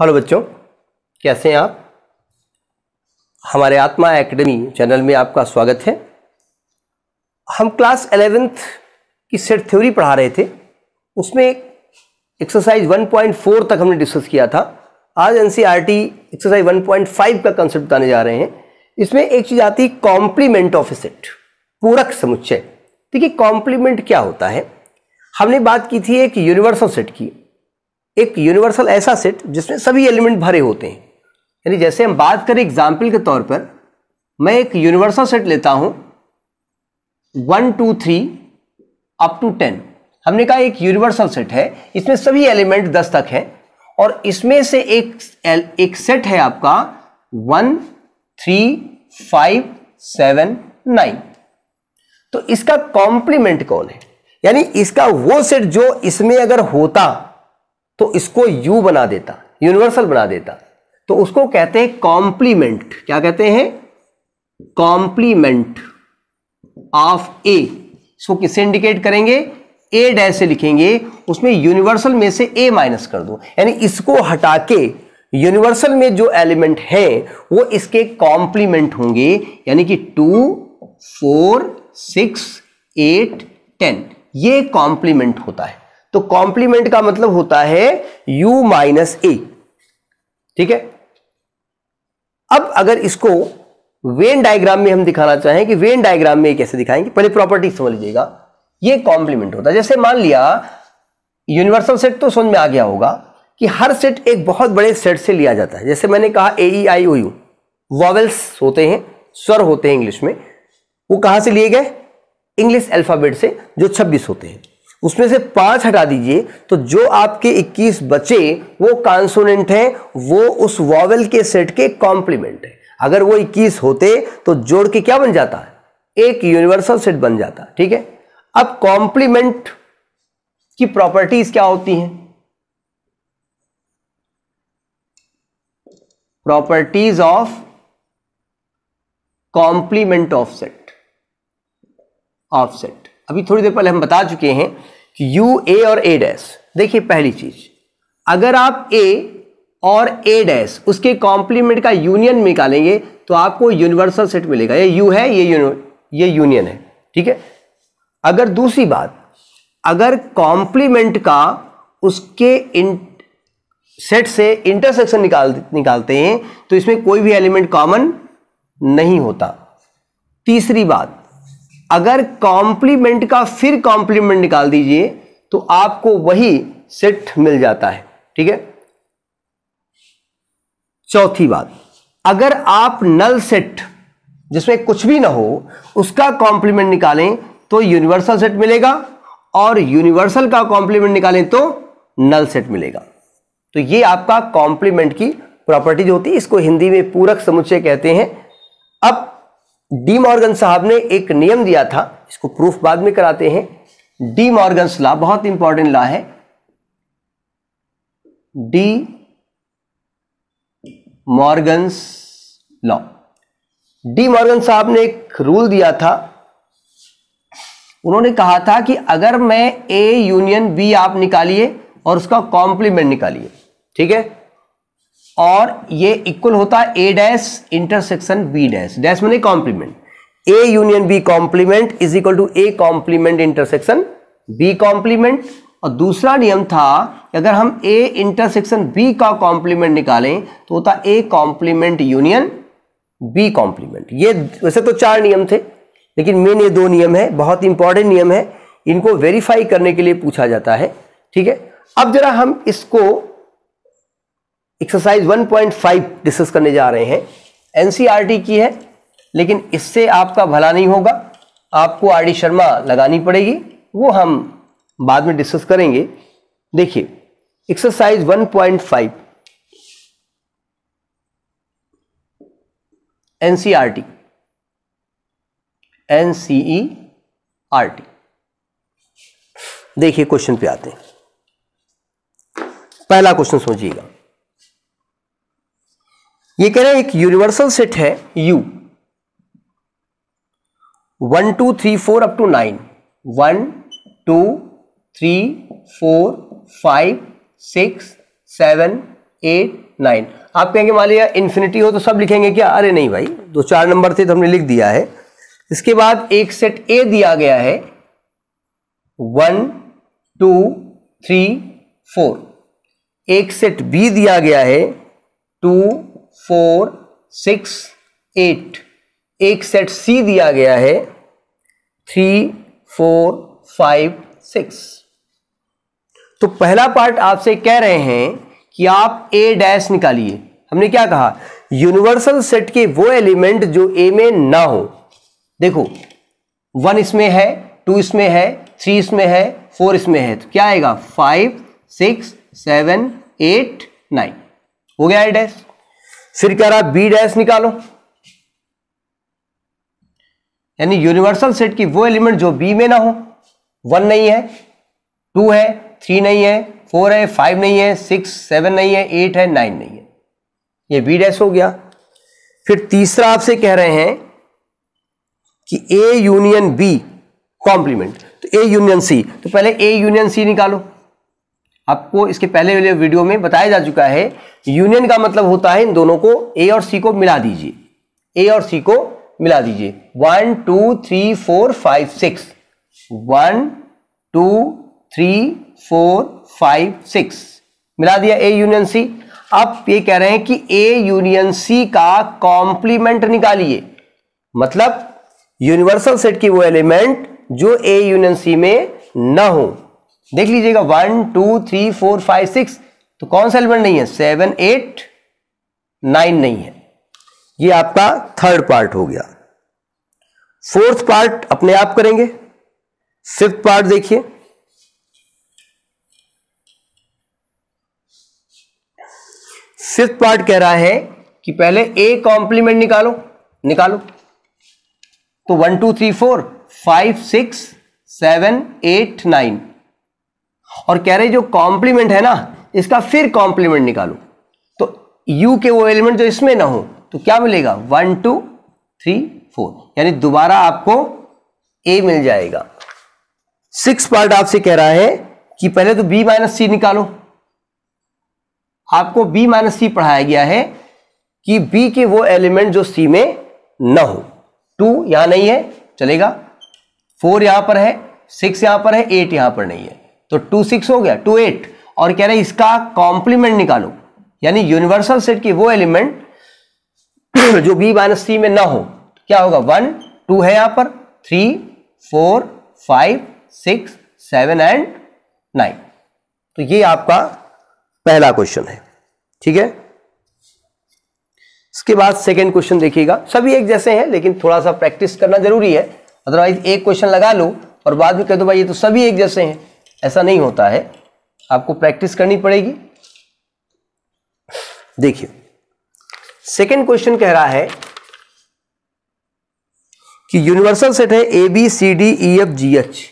hello बच्चों कैसे हैं आप हमारे आत्मा एकेडमी चैनल में आपका स्वागत है हम क्लास एलेवेंथ की सेट थ्योरी पढ़ा रहे थे उसमें एक्सरसाइज 1.4 तक हमने डिस्कस किया था आज एन एक्सरसाइज 1.5 का कंसेप्ट बताने जा रहे हैं इसमें एक चीज़ आती है कॉम्प्लीमेंट ऑफ ए सेट पूरक समुच्चय देखिए कॉम्प्लीमेंट क्या होता है हमने बात की थी एक यूनिवर्सल सेट की एक यूनिवर्सल ऐसा सेट जिसमें सभी एलिमेंट भरे होते हैं यानी जैसे हम बात करें एग्जाम्पल के तौर पर मैं एक यूनिवर्सल सेट लेता हूं one two three up to ten हमने कहा एक यूनिवर्सल सेट है इसमें सभी एलिमेंट दस तक हैं और इसमें से एक एक सेट है आपका one three five seven nine तो इसका कॉम्प्लीमेंट कौन है यानी इसका वो सेट जो इसमें अगर होता तो इसको यू बना देता यूनिवर्सल बना देता तो उसको कहते हैं कॉम्प्लीमेंट क्या कहते हैं कॉम्प्लीमेंट ऑफ ए इसको किससे इंडिकेट करेंगे ए डैश से लिखेंगे उसमें यूनिवर्सल में से ए माइनस कर दो यानी इसको हटा के यूनिवर्सल में जो एलिमेंट है वो इसके कॉम्प्लीमेंट होंगे यानी कि two four six eight ten ये कॉम्प्लीमेंट होता है तो कॉम्प्लीमेंट का मतलब होता है u माइनस ए ठीक है अब अगर इसको वेन डायग्राम में हम दिखाना चाहें कि वेन डायग्राम में कैसे दिखाएंगे पहले प्रॉपर्टी समझ लीजिएगा ये कॉम्प्लीमेंट होता है जैसे मान लिया यूनिवर्सल सेट तो समझ में आ गया होगा कि हर सेट एक बहुत बड़े सेट से लिया जाता है जैसे मैंने कहा ए ई आई ओ यू वॉवल्स होते हैं स्वर होते हैं इंग्लिश में वो कहां से लिए गए इंग्लिश अल्फाबेट से जो 26 होते हैं उसमें से पांच हटा दीजिए तो जो आपके 21 बचे वो कॉन्सोनेंट हैं वो उस वॉवल के सेट के कॉम्प्लीमेंट है अगर वो 21 होते तो जोड़ के क्या बन जाता है एक यूनिवर्सल सेट बन जाता ठीक है अब कॉम्प्लीमेंट की प्रॉपर्टीज क्या होती हैं properties of complement of set of set अभी थोड़ी देर पहले हम बता चुके हैं यू ए और ए डैश देखिए पहली चीज अगर आप ए और ए डैश उसके कॉम्प्लीमेंट का यूनियन निकालेंगे तो आपको यूनिवर्सल सेट मिलेगा ये यू है ये ये यूनियन है ठीक है अगर दूसरी बात अगर कॉम्प्लीमेंट का उसके इन सेट से इंटरसेक्शन निकाल निकालते हैं तो इसमें कोई भी एलिमेंट कॉमन नहीं होता तीसरी बात अगर कॉम्प्लीमेंट का फिर कॉम्प्लीमेंट निकाल दीजिए तो आपको वही सेट मिल जाता है ठीक है चौथी बात अगर आप नल सेट जिसमें कुछ भी ना हो उसका कॉम्प्लीमेंट निकालें तो यूनिवर्सल सेट मिलेगा और यूनिवर्सल का कॉम्प्लीमेंट निकालें तो नल सेट मिलेगा तो ये आपका कॉम्प्लीमेंट की प्रॉपर्टीज होती है इसको हिंदी में पूरक समुच्चय कहते हैं अब डी मॉर्गन साहब ने एक नियम दिया था इसको प्रूफ बाद में कराते हैं डी मॉर्गन्स लॉ बहुत इंपॉर्टेंट लॉ है De Morgan's law De Morgan साहब ने एक रूल दिया था उन्होंने कहा था कि अगर मैं ए यूनियन बी आप निकालिए और उसका कॉम्प्लीमेंट निकालिए ठीक है और ये इक्वल होता है A dash intersection B dash dash मैंने complement A union B complement is equal to A complement intersection B complement और दूसरा नियम था कि अगर हम ए इंटरसेक्शन बी का कॉम्प्लीमेंट निकालें तो होता A complement union B complement ये वैसे तो चार नियम थे लेकिन मेन ये दो नियम है बहुत इंपॉर्टेंट नियम है इनको वेरीफाई करने के लिए पूछा जाता है ठीक है अब जरा हम इसको एक्सरसाइज 1.5 डिस्कस करने जा रहे हैं एनसीईआरटी e की है लेकिन इससे आपका भला नहीं होगा आपको आर डी शर्मा लगानी पड़ेगी वो हम बाद में डिस्कस करेंगे देखिए एक्सरसाइज 1.5 एनसीईआरटी एनसीईआरटी देखिए क्वेश्चन पे आते हैं पहला क्वेश्चन समझिएगा ये कह रहा है एक यूनिवर्सल सेट है U one two three four up to nine one two three four five six seven eight nine आप कहेंगे मान लिया इन्फिनिटी हो तो सब लिखेंगे क्या अरे नहीं भाई दो चार नंबर थे तो हमने लिख दिया है इसके बाद एक सेट ए दिया गया है वन टू थ्री फोर एक सेट बी दिया गया है टू फोर सिक्स एट एक सेट सी दिया गया है थ्री फोर फाइव सिक्स तो पहला पार्ट आपसे कह रहे हैं कि आप ए डैश निकालिए हमने क्या कहा यूनिवर्सल सेट के वो एलिमेंट जो ए में ना हो देखो वन इसमें है टू इसमें है थ्री इसमें है फोर इसमें है तो क्या आएगा five six seven eight nine हो गया ए डैश फिर कह रहा बी डैश निकालो यानी यूनिवर्सल सेट की वो एलिमेंट जो बी में ना हो वन नहीं है टू है थ्री नहीं है फोर है फाइव नहीं है सिक्स सेवन नहीं है एट है नाइन नहीं है ये बी डैश हो गया फिर तीसरा आपसे कह रहे हैं कि ए यूनियन बी कॉम्प्लीमेंट तो ए यूनियन सी तो पहले ए यूनियन सी निकालो आपको इसके पहले वाले वीडियो में बताया जा चुका है यूनियन का मतलब होता है इन दोनों को ए और सी को मिला दीजिए ए और सी को मिला दीजिए one two three four five six one two three four five six मिला दिया ए यूनियन सी आप ये कह रहे हैं कि ए यूनियन सी का कॉम्प्लीमेंट निकालिए मतलब यूनिवर्सल सेट की वो एलिमेंट जो ए यूनियन सी में ना हो देख लीजिएगा one two three four five six तो कौन सा एलिमेंट नहीं है सेवन एट नाइन नहीं है ये आपका थर्ड पार्ट हो गया फोर्थ पार्ट अपने आप करेंगे फिफ्थ पार्ट देखिए फिफ्थ पार्ट कह रहा है कि पहले ए कॉम्प्लीमेंट निकालो निकालो तो one two three four five six seven eight nine और कह रहे जो कॉम्प्लीमेंट है ना इसका फिर कॉम्प्लीमेंट निकालो तो यू के वो एलिमेंट जो इसमें ना हो तो क्या मिलेगा वन टू थ्री फोर यानी दोबारा आपको ए मिल जाएगा सिक्स पार्ट आपसे कह रहा है कि पहले तो बी माइनस सी निकालो आपको बी माइनस सी पढ़ाया गया है कि बी के वो एलिमेंट जो सी में न हो टू यहां नहीं है चलेगा फोर यहां पर है सिक्स यहां पर है एट यहां पर नहीं है तो टू सिक्स हो गया टू एट और कह रहे इसका कॉम्प्लीमेंट निकालो यानी यूनिवर्सल सेट की वो एलिमेंट जो बी माइनस सी में ना हो क्या होगा वन टू है यहां पर three four five six seven and nine तो ये आपका पहला क्वेश्चन है ठीक है इसके बाद सेकेंड क्वेश्चन देखिएगा सभी एक जैसे हैं लेकिन थोड़ा सा प्रैक्टिस करना जरूरी है अदरवाइज एक क्वेश्चन लगा लो और बाद में कह दो भाई ये तो सभी एक जैसे हैं ऐसा नहीं होता है आपको प्रैक्टिस करनी पड़ेगी देखिए सेकेंड क्वेश्चन कह रहा है कि यूनिवर्सल सेट है A B C D E F G H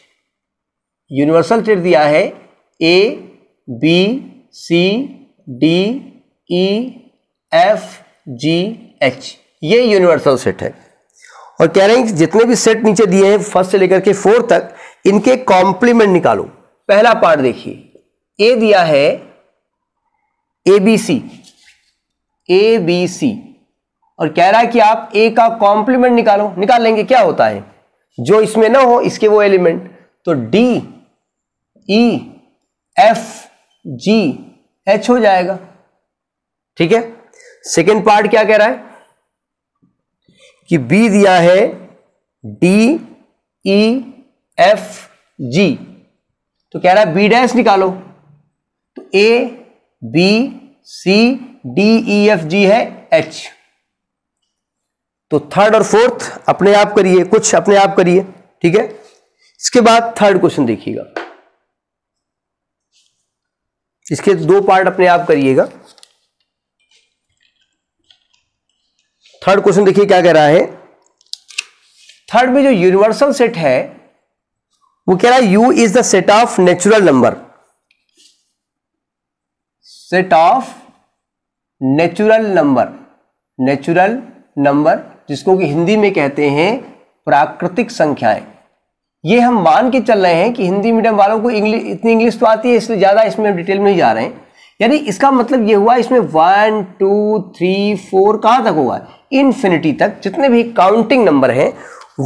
universal set दिया है A B C D E F G H ये यूनिवर्सल सेट है और कह रहे हैं जितने भी सेट नीचे दिए हैं फर्स्ट से लेकर के फोर्थ तक इनके कॉम्प्लीमेंट निकालो पहला पार्ट देखिए ए दिया है A B C A B सी और कह रहा है कि आप ए का कॉम्प्लीमेंट निकालो निकाल लेंगे क्या होता है जो इसमें ना हो इसके वो एलिमेंट तो D E F G H हो जाएगा ठीक है सेकेंड पार्ट क्या कह रहा है कि बी दिया है डी ई एफ जी तो कह रहा है बी डैश निकालो तो A B C D E F G है एच तो थर्ड और फोर्थ अपने आप करिए कुछ अपने आप करिए ठीक है इसके बाद थर्ड क्वेश्चन देखिएगा इसके दो पार्ट अपने आप करिएगा थर्ड क्वेश्चन देखिए क्या कह रहा है थर्ड में जो यूनिवर्सल सेट है वो कह रहा है U is the set of natural number set of natural number natural number जिसको कि हिंदी में कहते हैं प्राकृतिक संख्याएं ये हम मान के चल रहे हैं कि हिंदी मीडियम वालों को इंग्लिश इतनी इंग्लिश तो आती है इसलिए ज़्यादा इसमें डिटेल में ही जा रहे हैं यानी इसका मतलब ये हुआ इसमें वन टू थ्री फोर कहाँ तक होगा इन्फिनिटी तक जितने भी काउंटिंग नंबर हैं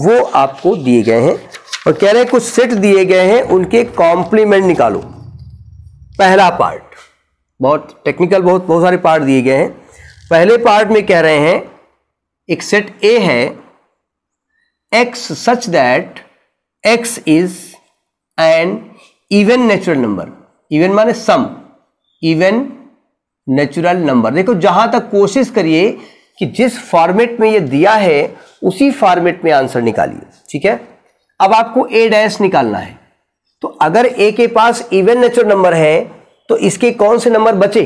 वो आपको दिए गए हैं और कह रहे हैं कुछ सेट दिए गए हैं उनके कॉम्प्लीमेंट निकालो पहला पार्ट बहुत टेक्निकल बहुत बहुत सारे पार्ट दिए गए हैं पहले पार्ट में कह रहे हैं एक सेट ए है x such that x is an even natural number even माने सम इवन नेचुरल नंबर देखो जहां तक कोशिश करिए कि जिस फॉर्मेट में ये दिया है उसी फॉर्मेट में आंसर निकालिए ठीक है अब आपको ए डैश निकालना है तो अगर ए के पास इवन नेचुरल नंबर है तो इसके कौन से नंबर बचे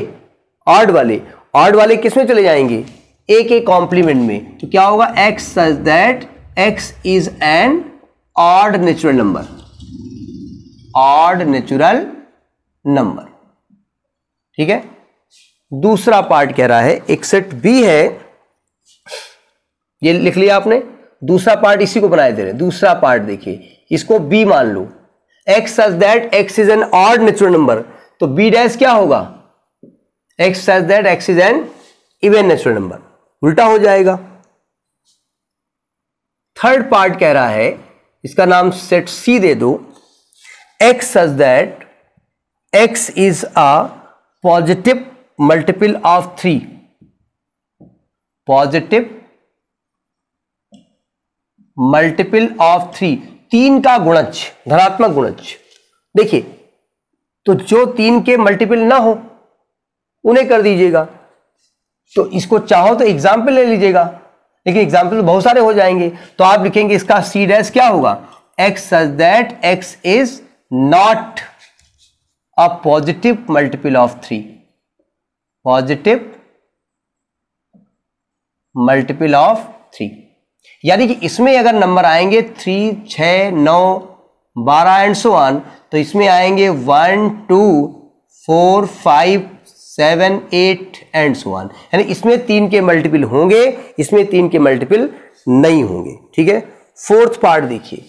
ऑड वाले ऑड वाले किस में चले जाएंगे ए के कॉम्प्लीमेंट में तो क्या होगा x such that x is an odd natural number odd natural number ठीक है दूसरा पार्ट कह रहा है एक्सेट बी है ये लिख लिया आपने दूसरा पार्ट इसी को बनाए दे रहे दूसरा पार्ट देखिए इसको बी मान लो x such that x is an odd natural number तो बी डैश क्या होगा x such that x is an even natural number उल्टा हो जाएगा थर्ड पार्ट कह रहा है इसका नाम सेट सी दे दो x such that x is a positive multiple of three positive multiple of three तीन का गुणज धनात्मक गुणज देखिए तो जो तीन के मल्टीपल ना हो उन्हें कर दीजिएगा तो इसको चाहो तो एग्जाम्पल ले लीजिएगा लेकिन एग्जाम्पल तो बहुत सारे हो जाएंगे तो आप लिखेंगे इसका सी डैश क्या होगा x such that x is not a positive multiple of three positive multiple of three यानी कि इसमें अगर नंबर आएंगे थ्री छ नौ बारह एंड सो वन तो इसमें आएंगे one two four five seven eight and so on यानी इसमें तीन के मल्टीपल होंगे इसमें तीन के मल्टीपल नहीं होंगे ठीक है फोर्थ पार्ट देखिए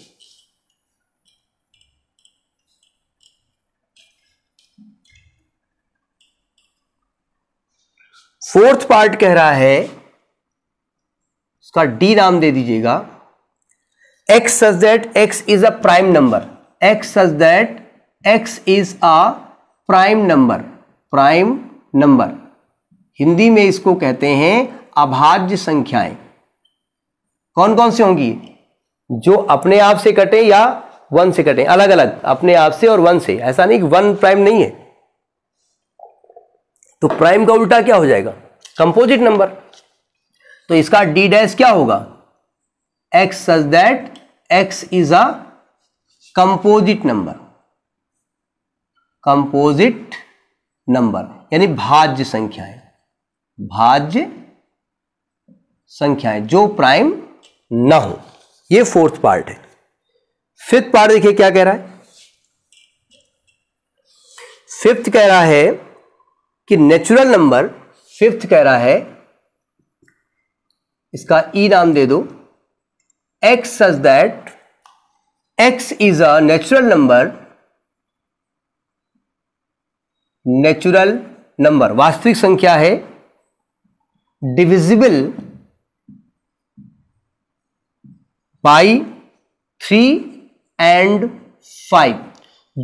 फोर्थ पार्ट कह रहा है उसका डी नाम दे दीजिएगा x such that x is a prime number x such that x is a prime number prime number Hindi में इसको कहते हैं अभाज्य संख्याएं कौन कौन सी होंगी जो अपने आप से कटे या वन से कटे अलग अलग अपने आप से और वन से ऐसा नहीं कि वन प्राइम नहीं है तो प्राइम का उल्टा क्या हो जाएगा कंपोजिट नंबर तो इसका डी डैश क्या होगा x such that x is a composite number composite number यानी भाज्य संख्याएं भाज्य संख्याएं जो प्राइम ना हो ये फोर्थ पार्ट है फिफ्थ पार्ट देखिए क्या कह रहा है फिफ्थ कह रहा है कि नेचुरल नंबर फिफ्थ कह रहा है इसका ई e नाम दे दो x such that x is a natural number natural number वास्तविक संख्या है divisible by three and five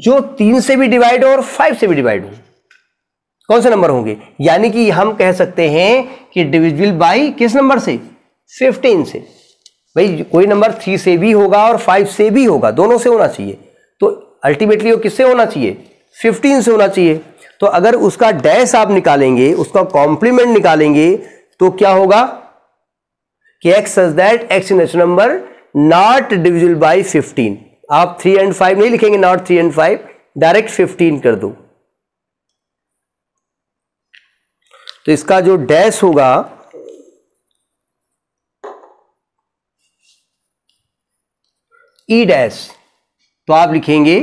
जो तीन से भी डिवाइड हो और फाइव से भी डिवाइड हो कौन से नंबर होंगे यानी कि हम कह सकते हैं कि डिविजिबल बाई किस नंबर से फिफ्टीन से भाई कोई नंबर थ्री से भी होगा और फाइव से भी होगा दोनों से होना चाहिए तो अल्टीमेटली वो किससे होना चाहिए फिफ्टीन से होना चाहिए तो अगर उसका डैश आप निकालेंगे उसका कॉम्प्लीमेंट निकालेंगे तो क्या होगा कि x such that x in number not divisible by fifteen आप थ्री एंड फाइव नहीं लिखेंगे not three and five direct fifteen कर दो तो इसका जो डैश होगा ई e डैश तो आप लिखेंगे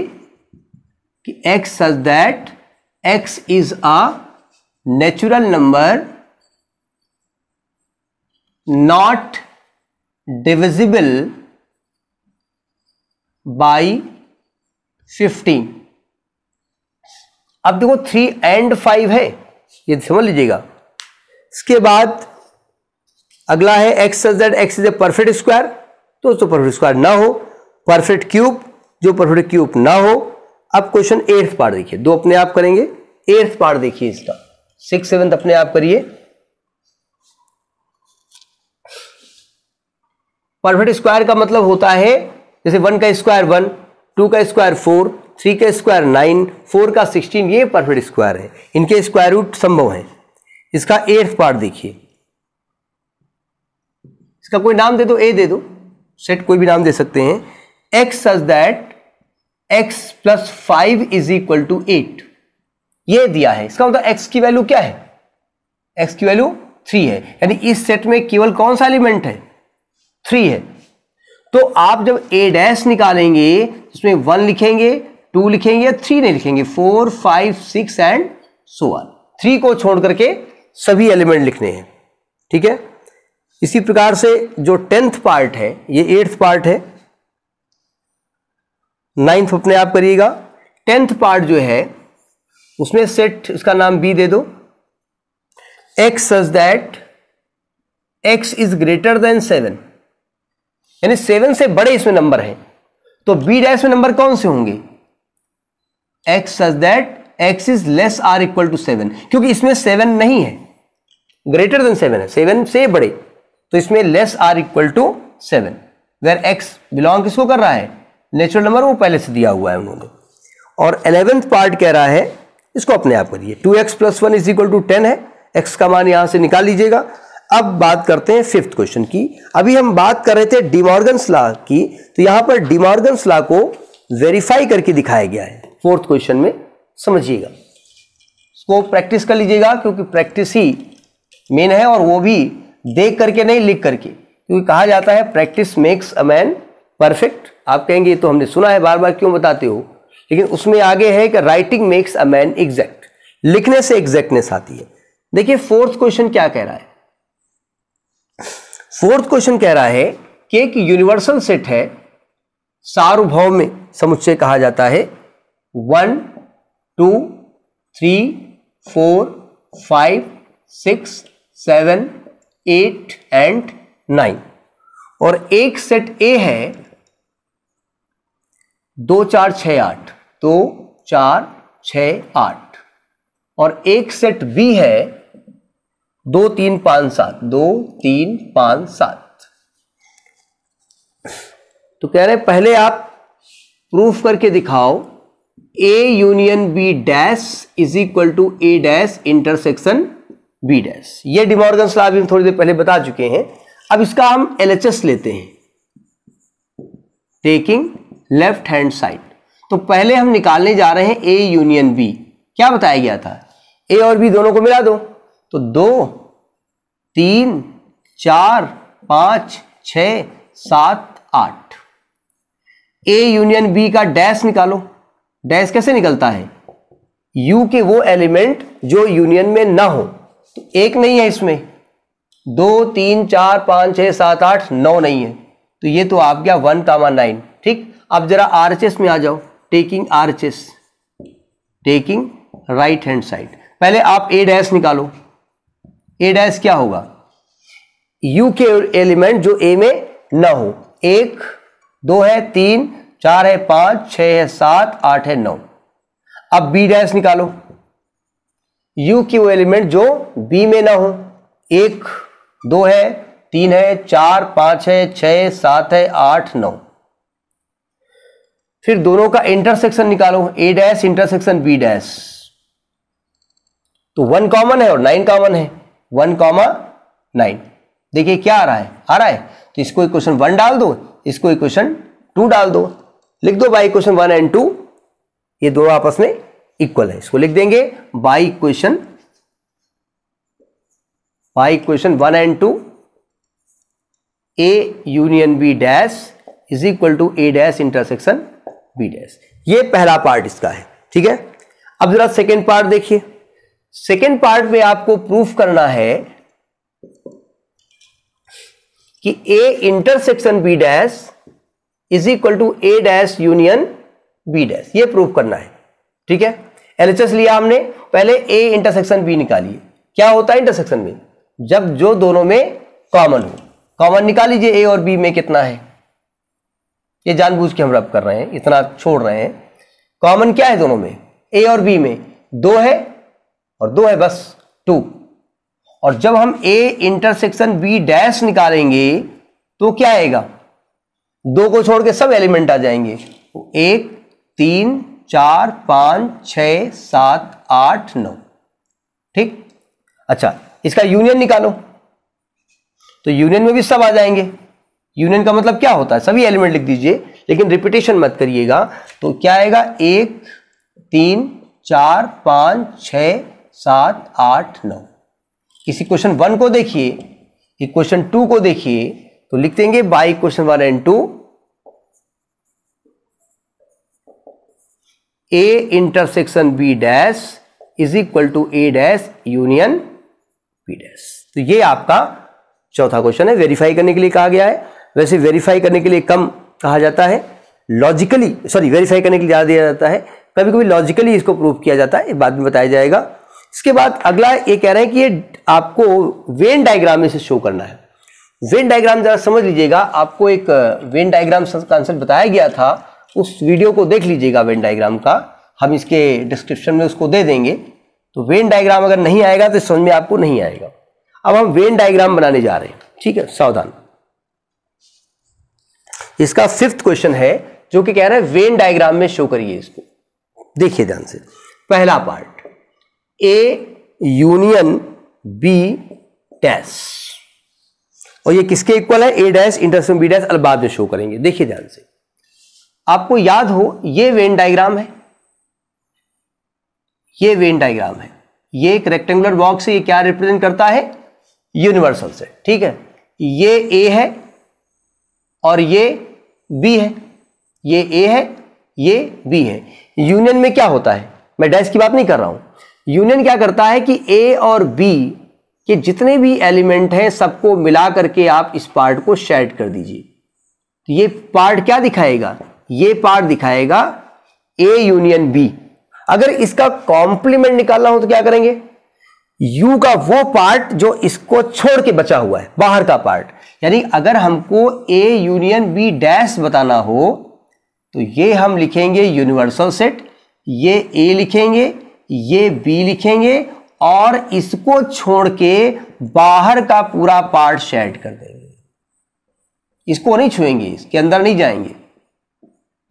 कि x such that x is a natural number not divisible by fifteen अब देखो थ्री एंड फाइव है ये समझ लीजिएगा इसके बाद अगला है x that x is a perfect square तो उसको परफेक्ट स्क्वायर ना हो परफेक्ट क्यूब जो परफेक्ट क्यूब ना हो अब क्वेश्चन एट्थ पार्ट देखिए दो अपने आप करेंगे एट्थ पार्ट देखिए इसका सिक्स सेवेंथ अपने आप करिए परफेक्ट स्क्वायर का मतलब होता है जैसे वन का स्क्वायर वन टू का स्क्वायर फोर थ्री का स्क्वायर नाइन फोर का सिक्सटीन ये परफेक्ट स्क्वायर है इनके स्क्वायर रूट संभव है इसका एट्थ पार्ट देखिए इसका कोई नाम दे दो ए दे दो सेट कोई भी नाम दे सकते हैं x such that x plus five is equal to eight ये दिया है इसका मतलब x की वैल्यू क्या है x की वैल्यू थ्री है यानी इस सेट में केवल कौन सा एलिमेंट है थ्री है तो आप जब a डैश निकालेंगे उसमें वन लिखेंगे टू लिखेंगे या थ्री नहीं लिखेंगे four five six and so on three को छोड़ करके सभी एलिमेंट लिखने हैं ठीक है इसी प्रकार से जो टेंथ पार्ट है ये एट्थ पार्ट है नाइन्थ अपने आप करिएगा टेंथ पार्ट जो है उसमें सेट उसका नाम बी दे दो x such that x is greater than seven यानी सेवन से बड़े इसमें नंबर हैं तो बी डैश में नंबर कौन से होंगे x such that x is less or equal to seven क्योंकि इसमें सेवन नहीं है ग्रेटर देन सेवन है सेवन से बड़े तो इसमें less or equal to seven where x belong किसको कर रहा है नेचुरल नंबर वो पहले से दिया हुआ है उन्होंने और एलेवेंथ पार्ट कह रहा है इसको अपने आप करिए two x plus one is equal to ten है एक्स का मान यहां से निकाल लीजिएगा अब बात करते हैं फिफ्थ क्वेश्चन की अभी हम बात कर रहे थे डिमॉर्गन्स लॉ की तो यहाँ पर डिमॉर्गन्स लॉ को वेरीफाई करके दिखाया गया है फोर्थ क्वेश्चन में समझिएगा इसको प्रैक्टिस कर लीजिएगा क्योंकि प्रैक्टिस ही मेन है और वो भी देख करके नहीं लिख करके क्योंकि कहा जाता है practice makes a man perfect आप कहेंगे तो हमने सुना है बार बार क्यों बताते हो लेकिन उसमें आगे है कि writing makes a man exact लिखने से एग्जैक्टनेस आती है देखिए फोर्थ क्वेश्चन क्या कह रहा है फोर्थ क्वेश्चन कह रहा है कि एक यूनिवर्सल सेट है सार्वभौम में समुच्चय कहा जाता है one two three four five six seven eight and nine और एक सेट ए है दो चार छ आठ दो चार छ आठ और एक सेट बी है दो तीन पांच सात दो तीन पांच सात तो कह रहे पहले आप प्रूफ करके दिखाओ A union B dash is equal to A dash intersection B dash ये डिमोर्गन स्लाब हम थोड़ी देर पहले बता चुके हैं अब इसका हम एलएचएस लेते हैं टेकिंग लेफ्ट हैंड साइड तो पहले हम निकालने जा रहे हैं ए यूनियन बी क्या बताया गया था ए और बी दोनों को मिला दो तो दो तीन चार पांच छ सात आठ ए यूनियन बी का डैश निकालो डैश कैसे निकलता है यू के वो एलिमेंट जो यूनियन में ना हो तो एक नहीं है इसमें दो तीन चार पांच छ सात आठ नौ नहीं है तो ये तो आप गया वन कामा नाइन ठीक अब जरा आरएचएस में आ जाओ taking RHS taking right hand side पहले आप ए डैश निकालो ए डैश क्या होगा यू के एलिमेंट जो ए में ना हो एक दो है तीन चार है पांच छ है सात आठ है नौ अब बी डैश निकालो यू के वो एलिमेंट जो बी में ना हो एक दो है तीन है चार पांच है छ सात है आठ नौ फिर दोनों का इंटरसेक्शन निकालो A dash intersection B dash तो वन कॉमन है और नाइन कॉमन है वन कॉमा नाइन देखिए क्या आ रहा है आ रहा है तो इसको इक्वेशन वन डाल दो इसको इक्वेशन टू डाल दो लिख दो by equation one and two ये दोनों आपस में इक्वल है इसको लिख देंगे by equation by equation one and two A union B dash is equal to A dash intersection B dash ये पहला पार्ट इसका है ठीक है अब जरा सेकेंड पार्ट देखिए सेकेंड पार्ट में आपको प्रूफ करना है कि A intersection B dash is equal to A dash union B dash ये प्रूफ करना है ठीक है एलएचएस लिया हमने पहले ए इंटरसेक्शन बी निकालिए क्या होता है इंटरसेक्शन में जब जो दोनों में कॉमन हो कॉमन निकाल लीजिए ए और बी में कितना है ये जानबूझ के हम रब कर रहे हैं इतना छोड़ रहे हैं कॉमन क्या है दोनों में ए और बी में दो है और दो है बस टू और जब हम ए इंटरसेक्शन बी डैश निकालेंगे तो क्या आएगा दो को छोड़ के सब एलिमेंट आ जाएंगे तो एक तीन चार पाँच छ सात आठ नौ ठीक अच्छा इसका यूनियन निकालो तो यूनियन में भी सब आ जाएंगे यूनियन का मतलब क्या होता है सभी एलिमेंट लिख दीजिए लेकिन रिपीटेशन मत करिएगा तो क्या आएगा एक तीन चार पाँच छ सात आठ नौ किसी क्वेश्चन वन को देखिए कि क्वेश्चन टू को देखिए तो लिख देंगे by question one and two A intersection B dash is equal to A dash union B dash तो ये आपका चौथा क्वेश्चन है वेरीफाई करने के लिए कहा गया है वैसे वेरीफाई करने के लिए कम कहा जाता है लॉजिकली सॉरी वेरीफाई करने के लिए ज़्यादा दिया जाता है कभी कभी लॉजिकली इसको प्रूव किया जाता है बाद में बताया जाएगा इसके बाद अगला ये कह रहे हैं कि ये आपको वेन डायग्राम में से शो करना है वेन डायग्राम जरा समझ लीजिएगा आपको एक वेन डायग्राम कॉन्सेप्ट बताया गया था उस वीडियो को देख लीजिएगा वेन डायग्राम का हम इसके डिस्क्रिप्शन में उसको दे देंगे तो वेन डायग्राम अगर नहीं आएगा तो समझ में आपको नहीं आएगा अब हम वेन डायग्राम बनाने जा रहे हैं ठीक है सावधान इसका फिफ्थ क्वेश्चन है जो कि कह रहा है वेन डायग्राम में शो करिए इसको देखिए ध्यान से पहला part A union B dash और ये किसके इक्वल है A dash intersection B dash अलबाद में शो करेंगे देखिए ध्यान से आपको याद हो ये वेन डायग्राम है ये वेन डायग्राम है ये एक रेक्टेंगुलर बॉक्स है ये क्या रिप्रेजेंट करता है यूनिवर्सल से ठीक है ये ए है और ये बी है ये ए है ये बी है यूनियन में क्या होता है मैं डैश की बात नहीं कर रहा हूं यूनियन क्या करता है कि ए और बी के जितने भी एलिमेंट हैं सबको मिला करके आप इस पार्ट को शेड कर दीजिए तो ये पार्ट क्या दिखाएगा ये पार्ट दिखाएगा ए यूनियन बी अगर इसका कॉम्प्लीमेंट निकालना हो तो क्या करेंगे यू का वो पार्ट जो इसको छोड़ के बचा हुआ है बाहर का पार्ट यानी अगर हमको ए यूनियन बी डैश बताना हो तो ये हम लिखेंगे यूनिवर्सल सेट ये ए लिखेंगे ये बी लिखेंगे और इसको छोड़ के बाहर का पूरा पार्ट शेड कर देंगे इसको नहीं छुएंगे इसके अंदर नहीं जाएंगे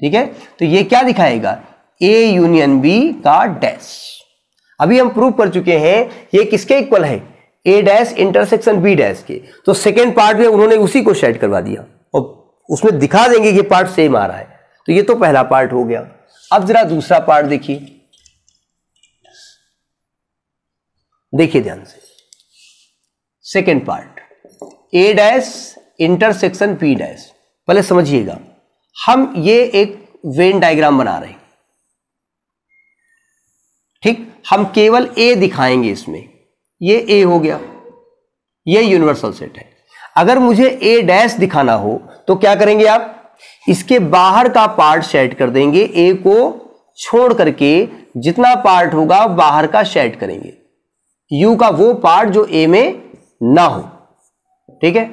ठीक है तो ये क्या दिखाएगा ए यूनियन बी का डैश अभी हम प्रूव कर चुके हैं ये किसके इक्वल है A dash intersection B dash के तो सेकेंड पार्ट में उन्होंने उसी को सेट करवा दिया और उसमें दिखा देंगे कि पार्ट सेम आ रहा है तो ये तो पहला पार्ट हो गया अब जरा दूसरा पार्ट देखिए देखिए ध्यान से second part A dash intersection B dash पहले समझिएगा हम ये एक वेन डायग्राम बना रहे हैं ठीक हम केवल ए दिखाएंगे इसमें ये ए हो गया ये यूनिवर्सल सेट है अगर मुझे ए डैश दिखाना हो तो क्या करेंगे आप इसके बाहर का पार्ट सेट कर देंगे ए को छोड़ करके जितना पार्ट होगा बाहर का सेट करेंगे यू का वो पार्ट जो ए में ना हो ठीक है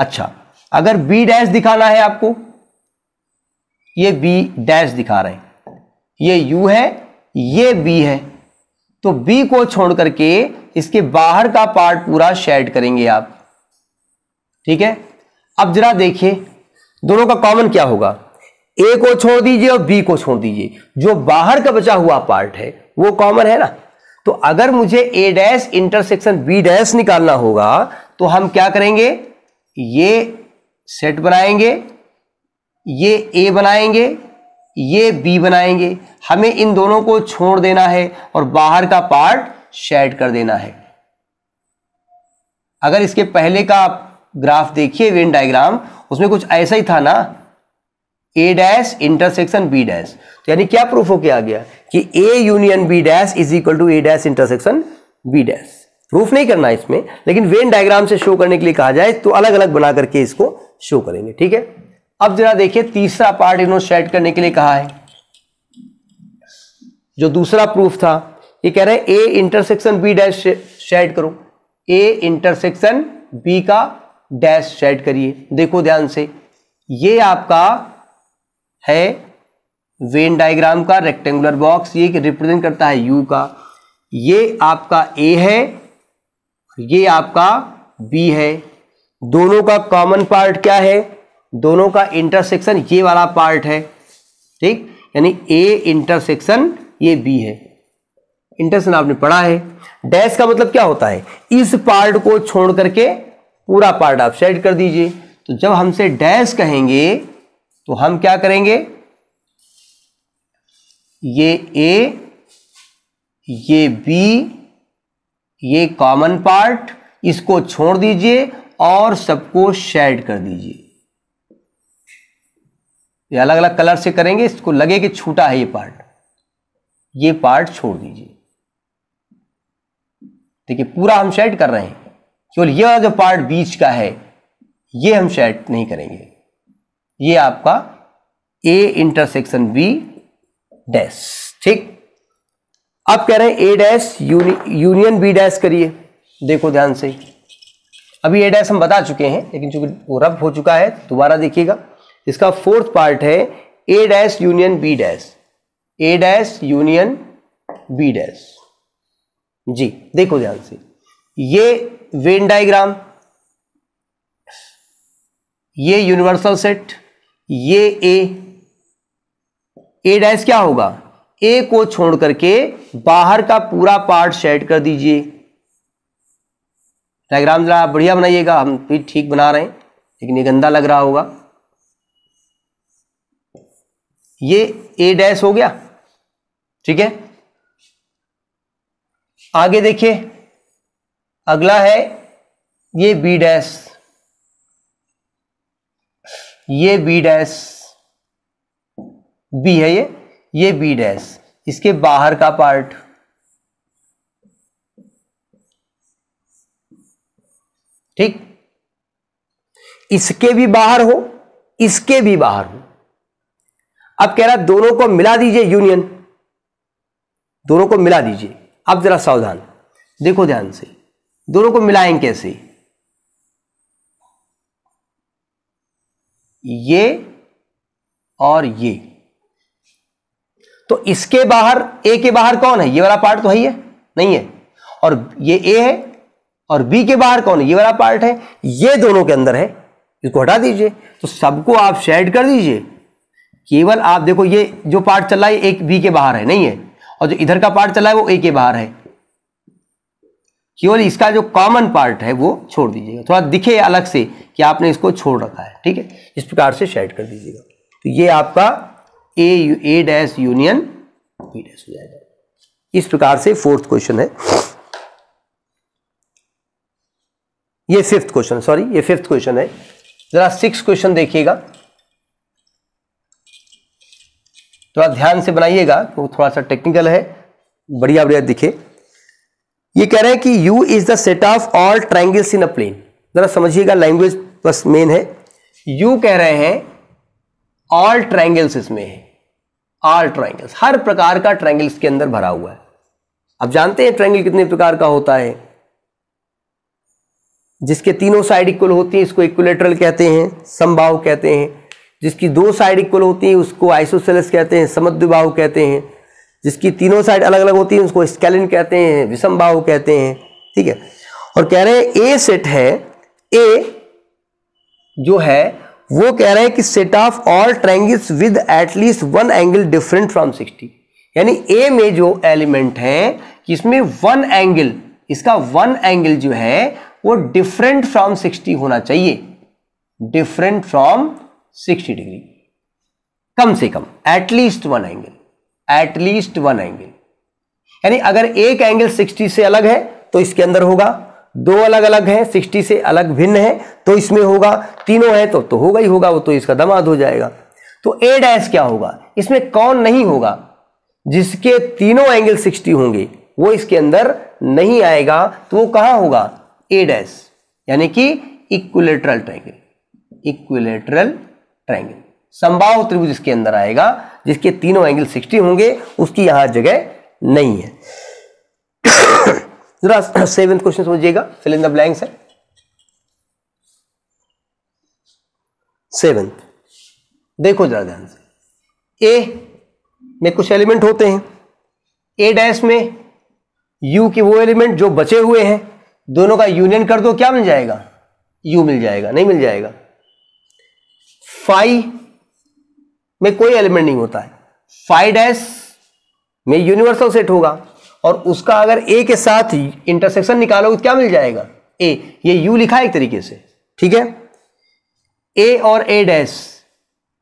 अच्छा अगर बी डैश दिखाना है आपको ये बी डैश दिखा रहे हैं ये यू है ये बी है तो बी को छोड़ करके इसके बाहर का पार्ट पूरा शेड करेंगे आप ठीक है अब जरा देखिए दोनों का कॉमन क्या होगा ए को छोड़ दीजिए और बी को छोड़ दीजिए जो बाहर का बचा हुआ पार्ट है वो कॉमन है ना तो अगर मुझे A dash intersection B dash निकालना होगा तो हम क्या करेंगे ये सेट बनाएंगे ये ए बनाएंगे ये बी बनाएंगे हमें इन दोनों को छोड़ देना है और बाहर का पार्ट शेड कर देना है अगर इसके पहले का आप ग्राफ देखिए वेन डायग्राम उसमें कुछ ऐसा ही था ना A dash intersection B dash तो यानी क्या प्रूफ होके आ गया कि A union B dash is equal to A dash intersection B dash proof नहीं करना इसमें लेकिन वेन डायग्राम से शो करने के लिए कहा जाए तो अलग अलग बना करके इसको शो करेंगे ठीक है अब जरा देखिए तीसरा पार्ट इन्होंने शेड करने के लिए कहा है जो दूसरा प्रूफ था ये कह रहे हैं A intersection B dash shade करो ए इंटरसेक्शन बी का डैश शेड करिए देखो ध्यान से ये आपका है वेन डायग्राम का रेक्टेंगुलर बॉक्स ये रिप्रेजेंट करता है यू का ये आपका ए है ये आपका बी है दोनों का कॉमन पार्ट क्या है दोनों का इंटरसेक्शन ये वाला पार्ट है ठीक यानी ए इंटरसेक्शन ये बी है इंटरसेक्शन आपने पढ़ा है डैश का मतलब क्या होता है इस पार्ट को छोड़ करके पूरा पार्ट आप सेट कर दीजिए तो जब हमसे डैश कहेंगे तो हम क्या करेंगे ये ए ये बी ये कॉमन पार्ट इसको छोड़ दीजिए और सबको शेड कर दीजिए ये अलग अलग कलर से करेंगे इसको लगे कि छूटा है ये पार्ट ये पार्ट छोड़ दीजिए देखिए पूरा हम शेड कर रहे हैं केवल यह जो पार्ट बीच का है ये हम शेड नहीं करेंगे ये आपका ए इंटरसेक्शन बी डैश ठीक अब कह रहे हैं A dash union B dash करिए देखो ध्यान से अभी ए डैश हम बता चुके हैं लेकिन चूंकि वो रब हो चुका है दोबारा देखिएगा इसका फोर्थ पार्ट है A dash union B dash A dash union B dash जी देखो ध्यान से ये वेन डायग्राम ये यूनिवर्सल सेट ये ए ए डैस क्या होगा ए को छोड़ करके बाहर का पूरा पार्ट सेट कर दीजिए डायग्राम जरा बढ़िया बनाइएगा हम भी ठीक बना रहे हैं लेकिन ये गंदा लग रहा होगा ये ए डैश हो गया ठीक है आगे देखिए अगला है ये बी डैस ये बी डैस बी है ये ये बी डैस इसके बाहर का पार्ट ठीक इसके भी बाहर हो इसके भी बाहर हो अब कह रहा दोनों को मिला दीजिए यूनियन दोनों को मिला दीजिए अब जरा सावधान देखो ध्यान से दोनों को मिलाएं कैसे ये और ये तो इसके बाहर ए के बाहर कौन है ये वाला पार्ट तो है ही है नहीं है और ये ए है और बी के बाहर कौन है ये वाला पार्ट है ये दोनों के अंदर है इसको हटा दीजिए तो सबको आप शेड कर दीजिए केवल आप देखो ये जो पार्ट चल रहा है एक बी के बाहर है नहीं है और जो इधर का पार्ट चला है वो ए के बाहर है केवल इसका जो कॉमन पार्ट है वो छोड़ दीजिएगा थोड़ा दिखे अलग से कि आपने इसको छोड़ रखा है ठीक है इस प्रकार से शेड कर दीजिएगा तो ये आपका A A dash union B dash हो जाएगा इस प्रकार से फोर्थ क्वेश्चन है ये फिफ्थ क्वेश्चन सॉरी ये फिफ्थ क्वेश्चन है जरा सिक्स क्वेश्चन देखिएगा थोड़ा तो ध्यान से बनाइएगा तो थोड़ा सा टेक्निकल है बढ़िया बढ़िया दिखे ये कह रहे हैं कि U is the set of all triangles in a plane जरा समझिएगा लैंग्वेज बस मेन है यू कह रहे हैं ऑल ट्राइंगल्स इसमें है ऑल ट्राइंगल्स हर प्रकार का ट्राइंगल्स के अंदर भरा हुआ है आप जानते हैं ट्राइंगल कितने प्रकार का होता है जिसके तीनों साइड इक्वल होती है इसको इक्वलेटरल कहते हैं संभाव कहते हैं जिसकी दो साइड इक्वल होती है उसको आइसोसेलस कहते हैं बाहु कहते हैं जिसकी तीनों साइड अलग अलग होती है उसको स्केलिन कहते हैं विषम बाहु कहते हैं ठीक है और कह रहे हैं ए सेट है ए जो है वो कह रहे हैं कि set of all triangles with at least one angle different from sixty यानी ए में जो एलिमेंट है इसमें वन एंगल इसका वन एंगल जो है वो डिफरेंट फ्रॉम सिक्सटी होना चाहिए डिफरेंट फ्रॉम सिक्सटी डिग्री कम से कम at least one angle at least one angle यानी अगर एक एंगल 60 से अलग है तो इसके अंदर होगा दो अलग अलग हैं 60 से अलग भिन्न है तो इसमें होगा तीनों है तो तो होगा ही होगा वो तो इसका दमाद हो जाएगा तो ए डैश क्या होगा इसमें कौन नहीं होगा जिसके तीनों एंगल 60 होंगे वो इसके अंदर नहीं आएगा तो वो कहां होगा ए डैश यानी कि इक्विलेटरल ट्राइंगल इक्विलेटरल ट्राइंगल संभाव त्रिभुज इसके अंदर आएगा जिसके तीनों एंगल 60 होंगे उसकी यहां जगह नहीं है जरा सेवेंथ क्वेश्चन समझिएगा फिल इन द ब्लैंक्स है सेवेंथ देखो जरा ध्यान से ए में कुछ एलिमेंट होते हैं ए डैश में यू के वो एलिमेंट जो बचे हुए हैं दोनों का यूनियन कर दो क्या मिल जाएगा यू मिल जाएगा नहीं मिल जाएगा फाई में कोई एलिमेंट नहीं होता है फाइव डैश में यूनिवर्सल सेट होगा और उसका अगर ए के साथ ही इंटरसेक्शन निकालोगे तो क्या मिल जाएगा ए ये यू लिखा है एक तरीके से ठीक है ए और ए डैश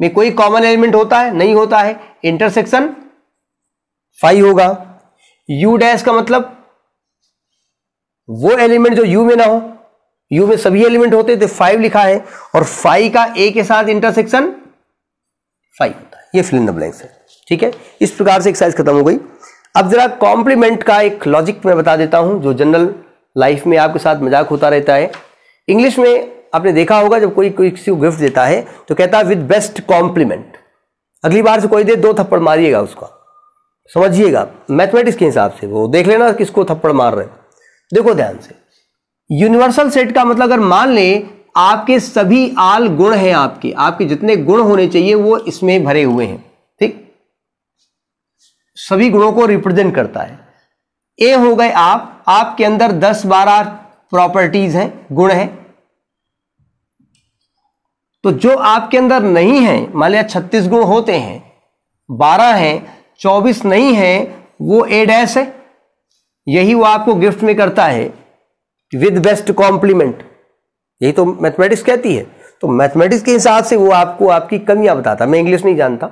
में कोई कॉमन एलिमेंट होता है नहीं होता है इंटरसेक्शन फाइव होगा यू डैश का मतलब वो एलिमेंट जो यू में ना हो यू में सभी एलिमेंट होते थे फाइव तो लिखा है और फाइव का ए के साथ इंटरसेक्शन फाइव होता है ये फिलिंग द ब्लैंक्स है ठीक है इस प्रकार से एक्सरसाइज खत्म हो गई अब जरा कॉम्प्लीमेंट का एक लॉजिक मैं बता देता हूं जो जनरल लाइफ में आपके साथ मजाक होता रहता है इंग्लिश में आपने देखा होगा जब कोई कोई किसी को गिफ्ट देता है तो कहता है विद बेस्ट कॉम्प्लीमेंट अगली बार से कोई दे दो थप्पड़ मारिएगा उसका समझिएगा मैथमेटिक्स के हिसाब से वो देख लेना किसको थप्पड़ मार रहे हैं देखो ध्यान से यूनिवर्सल सेट का मतलब अगर मान ले आपके सभी आल गुण हैं आपके आपके जितने गुण होने चाहिए वो इसमें भरे हुए हैं ठीक सभी गुणों को रिप्रेजेंट करता है ए हो गए आप आपके अंदर 10-12 प्रॉपर्टीज हैं गुण हैं तो जो आपके अंदर नहीं है मान लिया छत्तीस गुण होते हैं बारह हैं चौबीस नहीं है वो ए डैश है यही वो आपको गिफ्ट में करता है विद बेस्ट कॉम्प्लीमेंट यही तो मैथमेटिक्स कहती है तो मैथमेटिक्स के हिसाब से वो आपको आपकी कमियां बताता मैं इंग्लिश नहीं जानता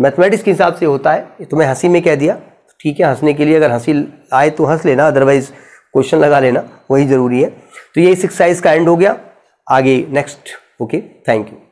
मैथमेटिक्स के हिसाब से होता है ये तो मैं हंसी में कह दिया ठीक है हंसने के लिए अगर हंसी आए तो हंस लेना अदरवाइज क्वेश्चन लगा लेना वही ज़रूरी है तो ये इस एक्सरसाइज का एंड हो गया आगे नेक्स्ट ओके थैंक यू